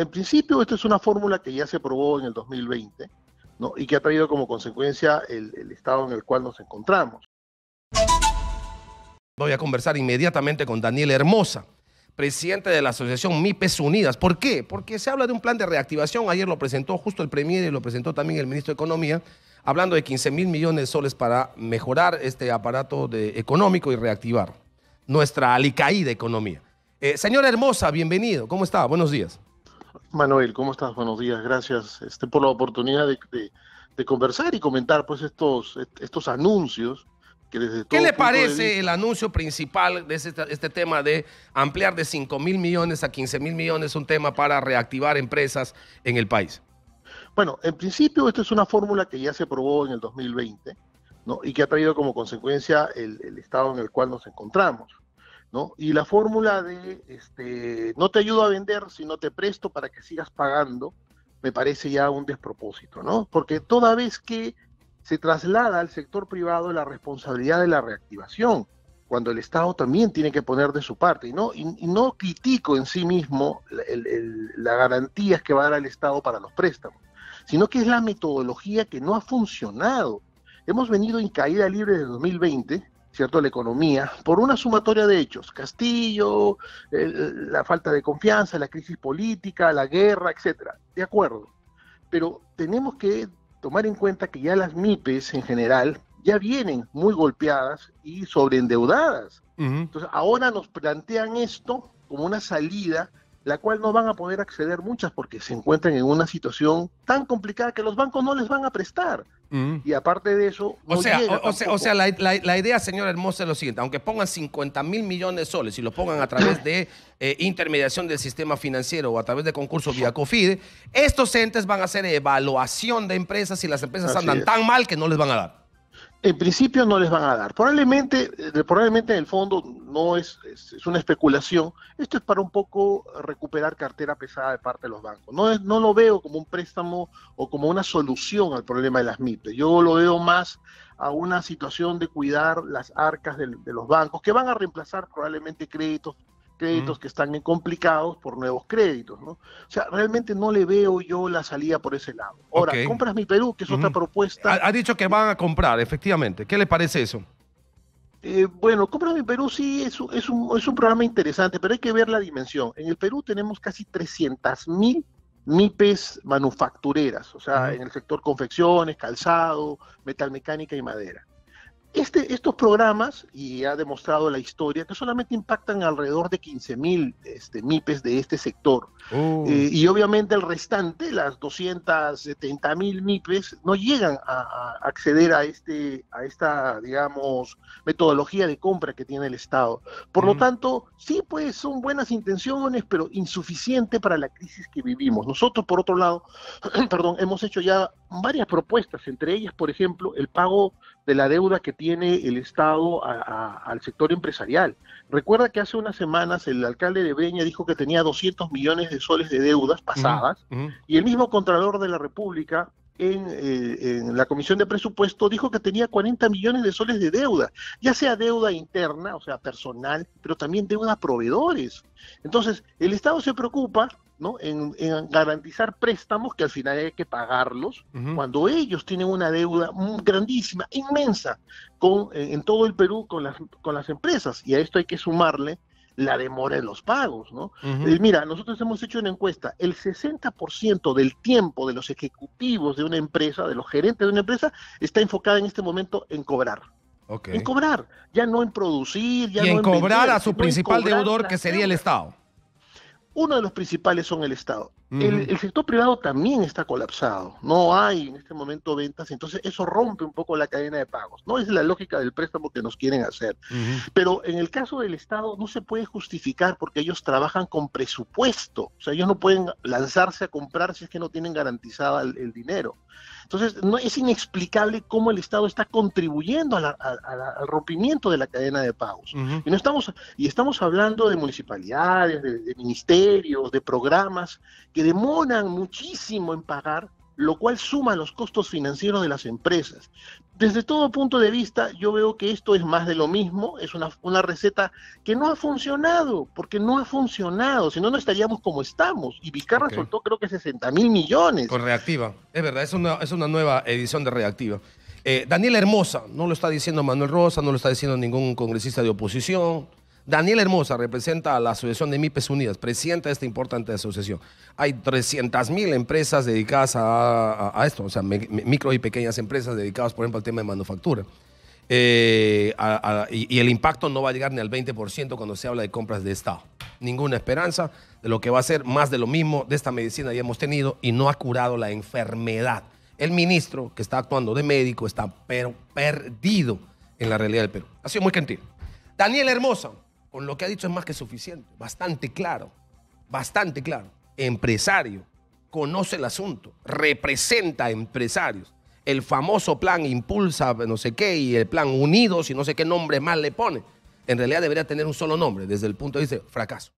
En principio, esto es una fórmula que ya se aprobó en el 2020 ¿no? y que ha traído como consecuencia el, estado en el cual nos encontramos. Voy a conversar inmediatamente con Daniel Hermosa, presidente de la asociación MIPES Unidas. ¿Por qué? Porque se habla de un plan de reactivación. Ayer lo presentó justo el Premier y lo presentó también el ministro de Economía, hablando de 15 mil millones de soles para mejorar este aparato de, económico y reactivar nuestra alicaída economía. Eh, señora Hermosa, bienvenido. ¿Cómo está? Buenos días. Manuel, ¿cómo estás? Buenos días, gracias este, por la oportunidad de, conversar y comentar pues estos, estos anuncios que desde ¿Qué le parece el anuncio principal este, de este, tema de ampliar de 5 mil millones a 15 mil millones un tema para reactivar empresas en el país? Bueno, en principio esto es una fórmula que ya se aprobó en el 2020 ¿no? y que ha traído como consecuencia el estado en el cual nos encontramos. ¿no? Y la fórmula de, este, no te ayudo a vender, sino te presto para que sigas pagando, me parece ya un despropósito, ¿no? Porque toda vez que se traslada al sector privado la responsabilidad de la reactivación, cuando el Estado también tiene que poner de su parte, y no, y, no critico en sí mismo las garantías que va a dar el Estado para los préstamos, sino que es la metodología que no ha funcionado. Hemos venido en caída libre desde 2020 ¿cierto?, la economía, por una sumatoria de hechos, Castillo, eh, la falta de confianza, la crisis política, la guerra, etcétera, de acuerdo, pero tenemos que tomar en cuenta que ya las MIPES en general ya vienen muy golpeadas y sobreendeudadas. Entonces, ahora nos plantean esto como una salida, la cual no van a poder acceder muchas porque se encuentran en una situación tan complicada que los bancos no les van a prestar. Mm. Y aparte de eso. O, sea, o, sea, la, idea, señora Hermosa, es lo siguiente: aunque pongan 50 mil millones de soles y lo pongan a través de eh, intermediación del sistema financiero o a través de concursos vía COFIDE, estos entes van a hacer evaluación de empresas y las empresas andan tan mal que no les van a dar. En principio no les van a dar. Probablemente, eh, probablemente en el fondo no es, es, una especulación. Esto es para un poco recuperar cartera pesada de parte de los bancos. No, es, no lo veo como un préstamo o como una solución al problema de las MIPES. Yo lo veo más a una situación de cuidar las arcas de los bancos, que van a reemplazar probablemente créditos créditos que están complicados por nuevos créditos, ¿no? O sea, realmente no le veo yo la salida por ese lado. Ahora, compras mi Perú, que es otra propuesta. Ha, dicho que van a comprar, efectivamente. ¿Qué le parece eso? Eh, bueno, Compras mi Perú sí es, es, un, programa interesante, pero hay que ver la dimensión. En el Perú tenemos casi 300.000 mil MIPES manufactureras, o sea, en el sector confecciones, calzado, metalmecánica y madera. Este, estos programas, y ha demostrado la historia, que solamente impactan alrededor de 15 mil este, MIPES de este sector. Oh. Eh, y obviamente el restante, las 270 mil MIPES, no llegan a, acceder a, este, a esta, digamos, metodología de compra que tiene el Estado. Por lo mm. tanto, sí, pues son buenas intenciones, pero insuficiente para la crisis que vivimos. Nosotros, por otro lado, perdón, hemos hecho ya varias propuestas, entre ellas, por ejemplo, el pago de la deuda que tiene el Estado al sector empresarial. Recuerda que hace unas semanas el alcalde de Breña dijo que tenía 200 millones de soles de deudas pasadas y el mismo Contralor de la República en, eh, la Comisión de Presupuesto dijo que tenía 40 millones de soles de deuda, ya sea deuda interna, o sea, personal, pero también deuda a proveedores. Entonces, el Estado se preocupa ¿no? En, garantizar préstamos que al final hay que pagarlos, cuando ellos tienen una deuda grandísima, inmensa, con, en, todo el Perú con las, con las empresas. Y a esto hay que sumarle la demora en los pagos, ¿no? mira, nosotros hemos hecho una encuesta, el 60% del tiempo de los ejecutivos de una empresa, de los gerentes de una empresa, está enfocada en este momento en cobrar. En cobrar, ya no en producir, ya en cobrar a su principal deudor que sería el Estado. Uno de los principales son el Estado. El, sector privado también está colapsado, no hay en este momento ventas, entonces eso rompe un poco la cadena de pagos, no es la lógica del préstamo que nos quieren hacer. Pero en el caso del Estado no se puede justificar porque ellos trabajan con presupuesto, o sea, ellos no pueden lanzarse a comprar si es que no tienen garantizada el, dinero. Entonces, no, es inexplicable cómo el Estado está contribuyendo a la, al rompimiento de la cadena de pagos. y, no estamos, y estamos hablando de municipalidades, de, de ministerios, de programas que demoran muchísimo en pagar, lo cual suma los costos financieros de las empresas. Desde todo punto de vista, yo veo que esto es más de lo mismo, es una, receta que no ha funcionado, porque no ha funcionado, si no, no estaríamos como estamos. Y Vicarra soltó creo que 60 mil millones. Con Reactiva, es verdad, es una, es una nueva edición de Reactiva. Eh, Daniel Daniela Hermosa, no lo está diciendo Manuel Rosa, no lo está diciendo ningún congresista de oposición, Daniel Hermosa representa a la Asociación de MIPES Unidas, presidenta de esta importante asociación. Hay 300.000 empresas dedicadas a, esto, o sea, micro y pequeñas empresas dedicadas, por ejemplo, al tema de manufactura. Eh, y, el impacto no va a llegar ni al 20% cuando se habla de compras de Estado. Ninguna esperanza de lo que va a ser más de lo mismo de esta medicina ya hemos tenido y no ha curado la enfermedad. El ministro que está actuando de médico está perdido en la realidad del Perú. Ha sido muy gentil. Daniel Hermosa, con lo que ha dicho es más que suficiente, bastante claro, bastante claro. Empresario, conoce el asunto, representa a empresarios. El famoso plan Impulsa, no sé qué, y el plan Unidos, y no sé qué nombre más le pone. En realidad debería tener un solo nombre desde el punto de vista de fracaso.